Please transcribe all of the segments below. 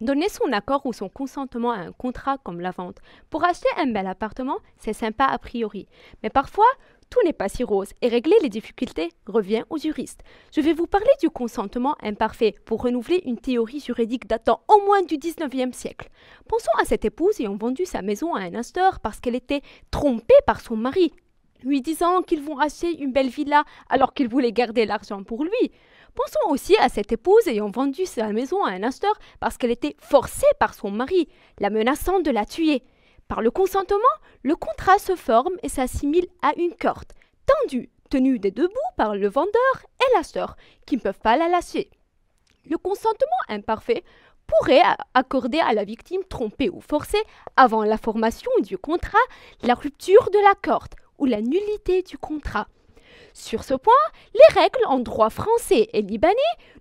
Donner son accord ou son consentement à un contrat comme la vente. Pour acheter un bel appartement, c'est sympa a priori. Mais parfois, tout n'est pas si rose et régler les difficultés revient aux juristes. Je vais vous parler du consentement imparfait pour renouveler une théorie juridique datant au moins du 19e siècle. Pensons à cette épouse ayant vendu sa maison à un instar parce qu'elle était trompée par son mari lui disant qu'ils vont acheter une belle villa alors qu'il voulait garder l'argent pour lui. Pensons aussi à cette épouse ayant vendu sa maison à un acheteur parce qu'elle était forcée par son mari, la menaçant de la tuer. Par le consentement, le contrat se forme et s'assimile à une corde, tendue, tenue des deux bouts par le vendeur et l'acheteur, qui ne peuvent pas la lâcher. Le consentement imparfait pourrait accorder à la victime trompée ou forcée, avant la formation du contrat, la rupture de la corde ou la nullité du contrat. Sur ce point, les règles en droit français et libanais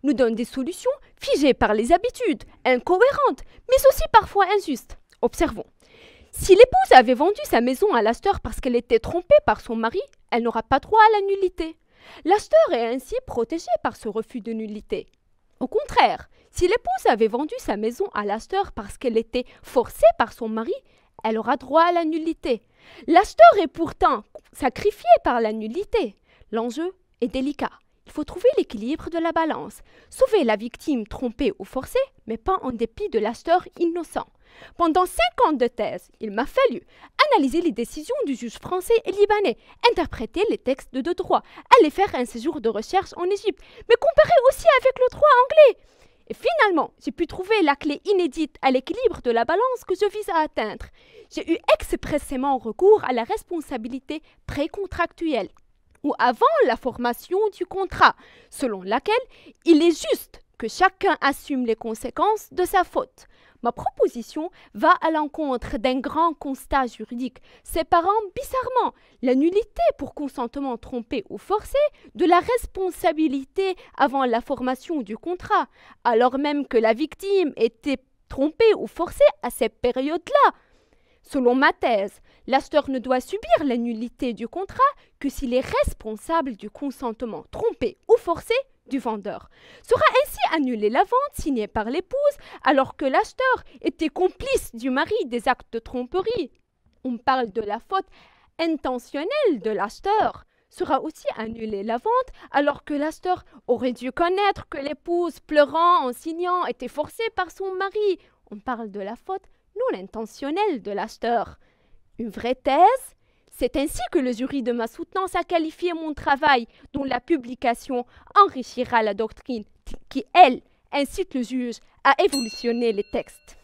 nous donnent des solutions figées par les habitudes, incohérentes, mais aussi parfois injustes. Observons. Si l'épouse avait vendu sa maison à l'acheteur parce qu'elle était trompée par son mari, elle n'aura pas droit à la nullité. L'acheteur est ainsi protégé par ce refus de nullité. Au contraire, si l'épouse avait vendu sa maison à l'acheteur parce qu'elle était forcée par son mari, elle aura droit à la nullité. L'acheteur est pourtant sacrifié par la nullité. L'enjeu est délicat. Il faut trouver l'équilibre de la balance, sauver la victime trompée ou forcée, mais pas en dépit de l'acheteur innocent. Pendant cinq ans de thèse, il m'a fallu analyser les décisions du juge français et libanais, interpréter les textes de droit, aller faire un séjour de recherche en Égypte, mais comparer aussi avec le droit anglais, et finalement, j'ai pu trouver la clé inédite à l'équilibre de la balance que je vise à atteindre. J'ai eu expressément recours à la responsabilité précontractuelle, ou avant la formation du contrat, selon laquelle il est juste que chacun assume les conséquences de sa faute. Ma proposition va à l'encontre d'un grand constat juridique, séparant bizarrement la nullité pour consentement trompé ou forcé de la responsabilité avant la formation du contrat, alors même que la victime était trompée ou forcée à cette période-là. Selon ma thèse, l'acheteur ne doit subir la nullité du contrat que s'il est responsable du consentement trompé ou forcé du vendeur. Sera ainsi annulée la vente signée par l'épouse alors que l'acheteur était complice du mari des actes de tromperie. On parle de la faute intentionnelle de l'acheteur. Sera aussi annulée la vente alors que l'acheteur aurait dû connaître que l'épouse, pleurant en signant, était forcée par son mari. On parle de la faute non intentionnelle de l'acheteur. Une vraie thèse c'est ainsi que le jury de ma soutenance a qualifié mon travail, dont la publication enrichira la doctrine qui, elle, incite le juge à évolutionner les textes.